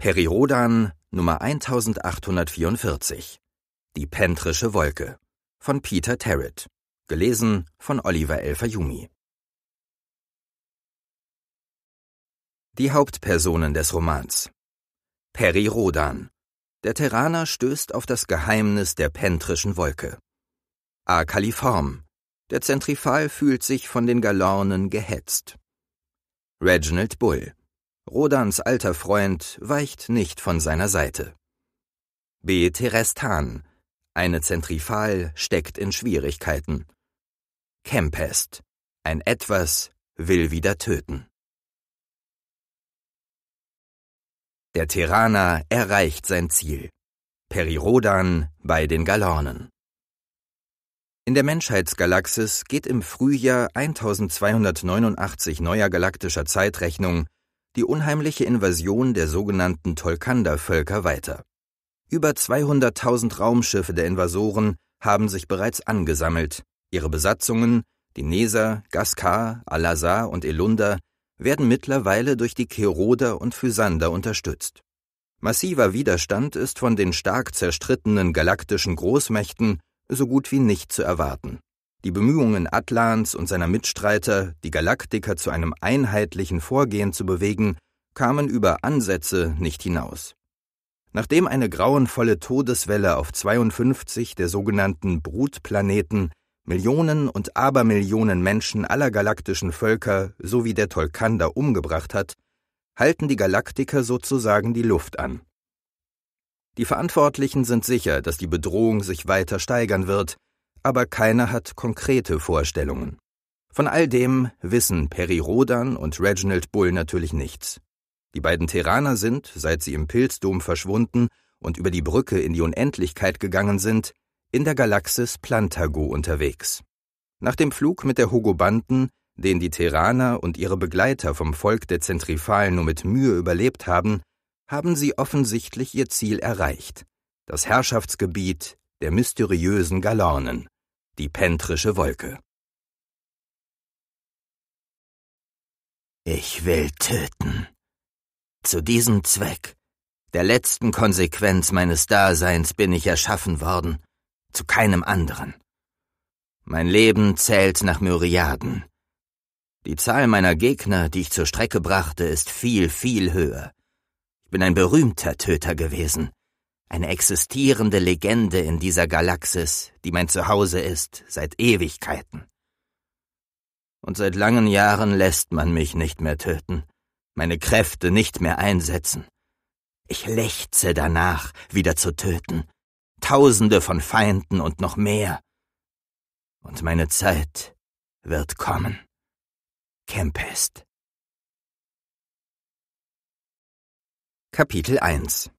Periodan Nummer 1844 Die pentrische Wolke von Peter Terrett gelesen von Oliver Elfajumi Die Hauptpersonen des Romans Peri Rodan Der Terraner stößt auf das Geheimnis der pentrischen Wolke A. Kaliform Der Zentrifal fühlt sich von den Galornen gehetzt Reginald Bull Rodans alter Freund weicht nicht von seiner Seite. B. Terestan, eine Zentrifal, steckt in Schwierigkeiten. Kempest, ein Etwas, will wieder töten. Der Terraner erreicht sein Ziel. Perirodan bei den Galornen. In der Menschheitsgalaxis geht im Frühjahr 1289 neuer galaktischer Zeitrechnung die unheimliche Invasion der sogenannten Tolkander-Völker weiter. Über 200.000 Raumschiffe der Invasoren haben sich bereits angesammelt. Ihre Besatzungen, die Neser, Gaskar, al und Elunda, werden mittlerweile durch die Keroder und Physander unterstützt. Massiver Widerstand ist von den stark zerstrittenen galaktischen Großmächten so gut wie nicht zu erwarten. Die Bemühungen Atlans und seiner Mitstreiter, die Galaktiker zu einem einheitlichen Vorgehen zu bewegen, kamen über Ansätze nicht hinaus. Nachdem eine grauenvolle Todeswelle auf 52 der sogenannten Brutplaneten Millionen und Abermillionen Menschen aller galaktischen Völker sowie der Tolkander umgebracht hat, halten die Galaktiker sozusagen die Luft an. Die Verantwortlichen sind sicher, dass die Bedrohung sich weiter steigern wird, aber keiner hat konkrete Vorstellungen. Von all dem wissen Perry Rodan und Reginald Bull natürlich nichts. Die beiden Terraner sind, seit sie im Pilzdom verschwunden und über die Brücke in die Unendlichkeit gegangen sind, in der Galaxis Plantago unterwegs. Nach dem Flug mit der Hugobanden, den die Terraner und ihre Begleiter vom Volk der Zentrifalen nur mit Mühe überlebt haben, haben sie offensichtlich ihr Ziel erreicht, das Herrschaftsgebiet der mysteriösen Galornen. Die pentrische Wolke. Ich will töten. Zu diesem Zweck, der letzten Konsequenz meines Daseins bin ich erschaffen worden, zu keinem anderen. Mein Leben zählt nach Myriaden. Die Zahl meiner Gegner, die ich zur Strecke brachte, ist viel, viel höher. Ich bin ein berühmter Töter gewesen. Eine existierende Legende in dieser Galaxis, die mein Zuhause ist, seit Ewigkeiten. Und seit langen Jahren lässt man mich nicht mehr töten, meine Kräfte nicht mehr einsetzen. Ich lechze danach, wieder zu töten, Tausende von Feinden und noch mehr. Und meine Zeit wird kommen. Kempest. Kapitel 1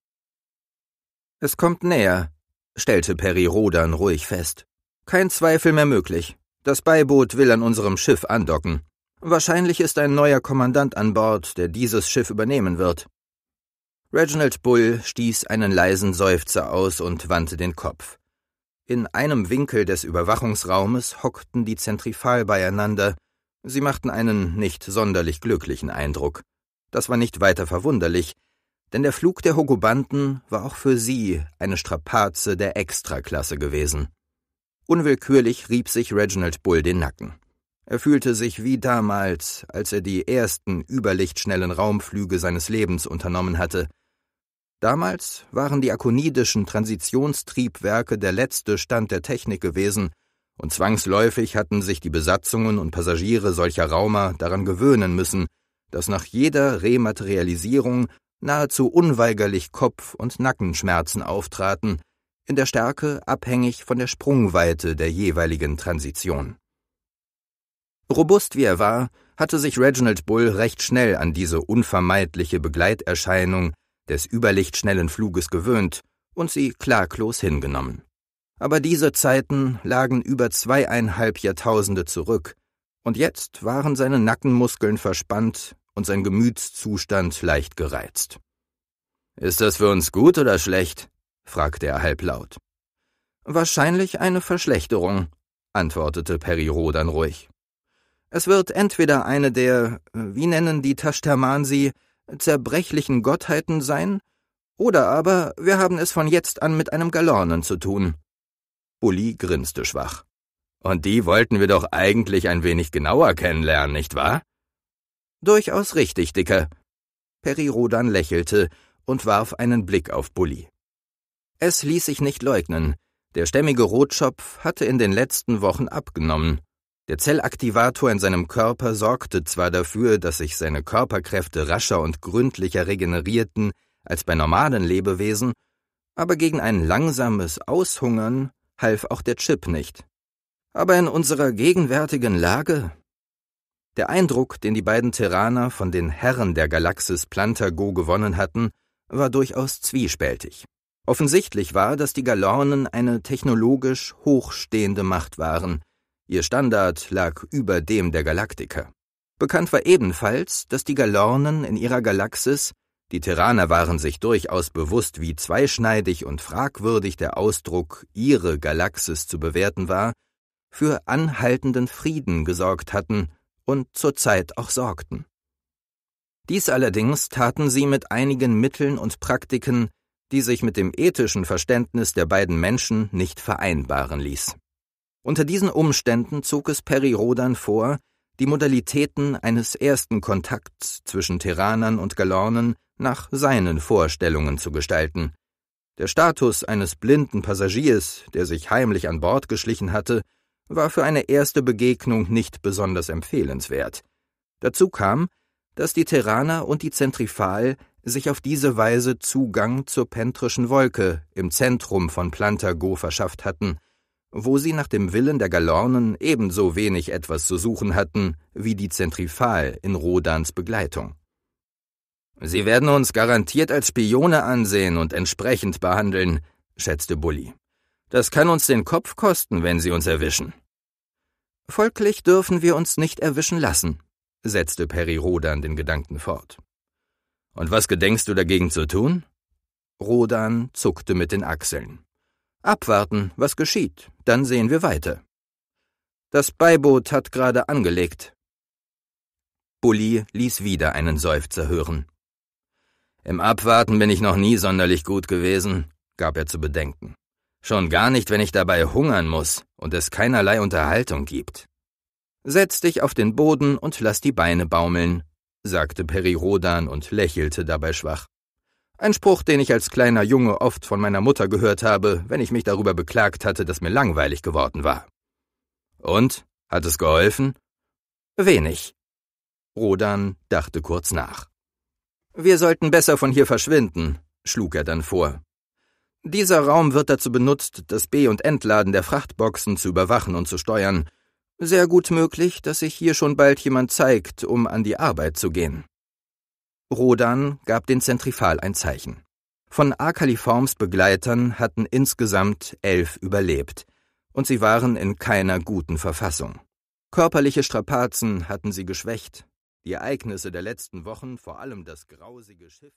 es kommt näher, stellte Perry Rodan ruhig fest. Kein Zweifel mehr möglich. Das Beiboot will an unserem Schiff andocken. Wahrscheinlich ist ein neuer Kommandant an Bord, der dieses Schiff übernehmen wird. Reginald Bull stieß einen leisen Seufzer aus und wandte den Kopf. In einem Winkel des Überwachungsraumes hockten die Zentrifal beieinander. Sie machten einen nicht sonderlich glücklichen Eindruck. Das war nicht weiter verwunderlich, denn der Flug der Hogobanten war auch für sie eine Strapaze der Extraklasse gewesen. Unwillkürlich rieb sich Reginald Bull den Nacken. Er fühlte sich wie damals, als er die ersten überlichtschnellen Raumflüge seines Lebens unternommen hatte. Damals waren die akonidischen Transitionstriebwerke der letzte Stand der Technik gewesen, und zwangsläufig hatten sich die Besatzungen und Passagiere solcher Raumer daran gewöhnen müssen, dass nach jeder Rematerialisierung nahezu unweigerlich Kopf- und Nackenschmerzen auftraten, in der Stärke abhängig von der Sprungweite der jeweiligen Transition. Robust wie er war, hatte sich Reginald Bull recht schnell an diese unvermeidliche Begleiterscheinung des überlichtschnellen Fluges gewöhnt und sie klaglos hingenommen. Aber diese Zeiten lagen über zweieinhalb Jahrtausende zurück, und jetzt waren seine Nackenmuskeln verspannt und sein Gemütszustand leicht gereizt. Ist das für uns gut oder schlecht? fragte er halblaut. Wahrscheinlich eine Verschlechterung, antwortete Perry Rodan ruhig. Es wird entweder eine der, wie nennen die Taschtermansi, sie, zerbrechlichen Gottheiten sein, oder aber wir haben es von jetzt an mit einem Galornen zu tun. Bulli grinste schwach. Und die wollten wir doch eigentlich ein wenig genauer kennenlernen, nicht wahr? Durchaus richtig, Dicker. Perry Rodan lächelte und warf einen Blick auf Bulli. Es ließ sich nicht leugnen, der stämmige Rotschopf hatte in den letzten Wochen abgenommen. Der Zellaktivator in seinem Körper sorgte zwar dafür, dass sich seine Körperkräfte rascher und gründlicher regenerierten als bei normalen Lebewesen, aber gegen ein langsames Aushungern half auch der Chip nicht. Aber in unserer gegenwärtigen Lage der Eindruck, den die beiden Terraner von den Herren der Galaxis Plantago gewonnen hatten, war durchaus zwiespältig. Offensichtlich war, dass die Galornen eine technologisch hochstehende Macht waren. Ihr Standard lag über dem der Galaktiker. Bekannt war ebenfalls, dass die Galornen in ihrer Galaxis, die Terraner waren sich durchaus bewusst, wie zweischneidig und fragwürdig der Ausdruck ihre Galaxis zu bewerten war, für anhaltenden Frieden gesorgt hatten und zurzeit auch sorgten. Dies allerdings taten sie mit einigen Mitteln und Praktiken, die sich mit dem ethischen Verständnis der beiden Menschen nicht vereinbaren ließ. Unter diesen Umständen zog es Perry Rodan vor, die Modalitäten eines ersten Kontakts zwischen Terranern und Galornen nach seinen Vorstellungen zu gestalten. Der Status eines blinden Passagiers, der sich heimlich an Bord geschlichen hatte, war für eine erste Begegnung nicht besonders empfehlenswert. Dazu kam, dass die Terraner und die Zentrifal sich auf diese Weise Zugang zur pentrischen Wolke im Zentrum von Plantago verschafft hatten, wo sie nach dem Willen der Galornen ebenso wenig etwas zu suchen hatten wie die Zentrifal in Rodans Begleitung. Sie werden uns garantiert als Spione ansehen und entsprechend behandeln, schätzte Bulli. Das kann uns den Kopf kosten, wenn sie uns erwischen. Folglich dürfen wir uns nicht erwischen lassen, setzte Perry Rodan den Gedanken fort. Und was gedenkst du dagegen zu tun? Rodan zuckte mit den Achseln. Abwarten, was geschieht, dann sehen wir weiter. Das Beiboot hat gerade angelegt. Bulli ließ wieder einen Seufzer hören. Im Abwarten bin ich noch nie sonderlich gut gewesen, gab er zu bedenken. Schon gar nicht, wenn ich dabei hungern muss und es keinerlei Unterhaltung gibt. Setz dich auf den Boden und lass die Beine baumeln, sagte Peri Rodan und lächelte dabei schwach. Ein Spruch, den ich als kleiner Junge oft von meiner Mutter gehört habe, wenn ich mich darüber beklagt hatte, dass mir langweilig geworden war. Und? Hat es geholfen? Wenig. Rodan dachte kurz nach. Wir sollten besser von hier verschwinden, schlug er dann vor. Dieser Raum wird dazu benutzt, das B- und Entladen der Frachtboxen zu überwachen und zu steuern. Sehr gut möglich, dass sich hier schon bald jemand zeigt, um an die Arbeit zu gehen. Rodan gab den Zentrifal ein Zeichen. Von Arkaliforms Begleitern hatten insgesamt elf überlebt, und sie waren in keiner guten Verfassung. Körperliche Strapazen hatten sie geschwächt, die Ereignisse der letzten Wochen, vor allem das grausige Schiff.